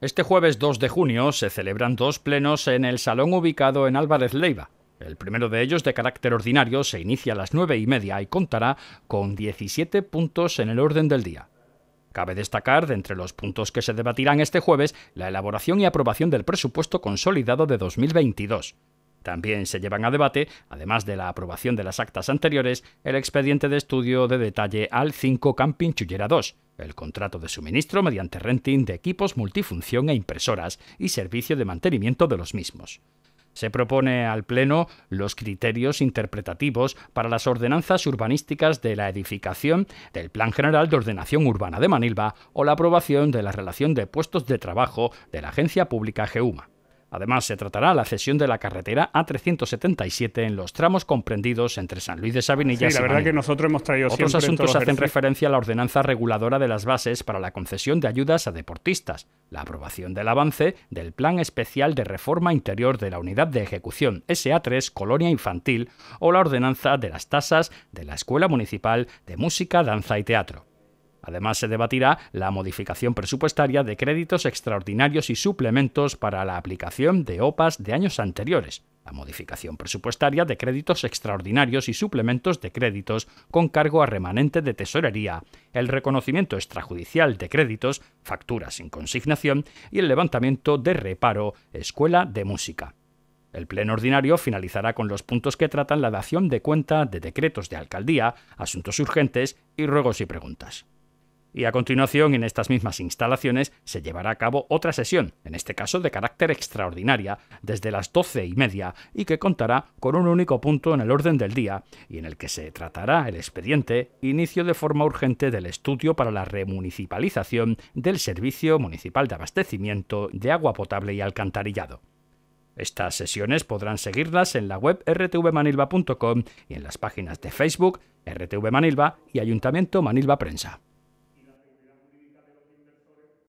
Este jueves 2 de junio se celebran dos plenos en el salón ubicado en Álvarez Leiva. El primero de ellos, de carácter ordinario, se inicia a las 9 y media y contará con 17 puntos en el orden del día. Cabe destacar, de entre los puntos que se debatirán este jueves, la elaboración y aprobación del presupuesto consolidado de 2022. También se llevan a debate, además de la aprobación de las actas anteriores, el expediente de estudio de detalle al 5 Camping Chullera 2, el contrato de suministro mediante renting de equipos multifunción e impresoras y servicio de mantenimiento de los mismos. Se propone al Pleno los criterios interpretativos para las ordenanzas urbanísticas de la edificación del Plan General de Ordenación Urbana de Manilva o la aprobación de la relación de puestos de trabajo de la Agencia Pública GEUMA. Además, se tratará la cesión de la carretera A377 en los tramos comprendidos entre San Luis de Sabinilla y la verdad que nosotros hemos traído Otros asuntos hacen referencia a la ordenanza reguladora de las bases para la concesión de ayudas a deportistas, la aprobación del avance del Plan Especial de Reforma Interior de la Unidad de Ejecución SA3 Colonia Infantil o la ordenanza de las tasas de la Escuela Municipal de Música, Danza y Teatro. Además, se debatirá la modificación presupuestaria de créditos extraordinarios y suplementos para la aplicación de OPAs de años anteriores, la modificación presupuestaria de créditos extraordinarios y suplementos de créditos con cargo a remanente de tesorería, el reconocimiento extrajudicial de créditos, facturas sin consignación y el levantamiento de reparo, escuela de música. El pleno ordinario finalizará con los puntos que tratan la dación de cuenta de decretos de alcaldía, asuntos urgentes y ruegos y preguntas y a continuación en estas mismas instalaciones se llevará a cabo otra sesión, en este caso de carácter extraordinaria, desde las doce y media y que contará con un único punto en el orden del día y en el que se tratará el expediente inicio de forma urgente del estudio para la remunicipalización del Servicio Municipal de Abastecimiento de Agua Potable y Alcantarillado. Estas sesiones podrán seguirlas en la web rtvmanilva.com y en las páginas de Facebook RTV Manilva y Ayuntamiento Manilva Prensa.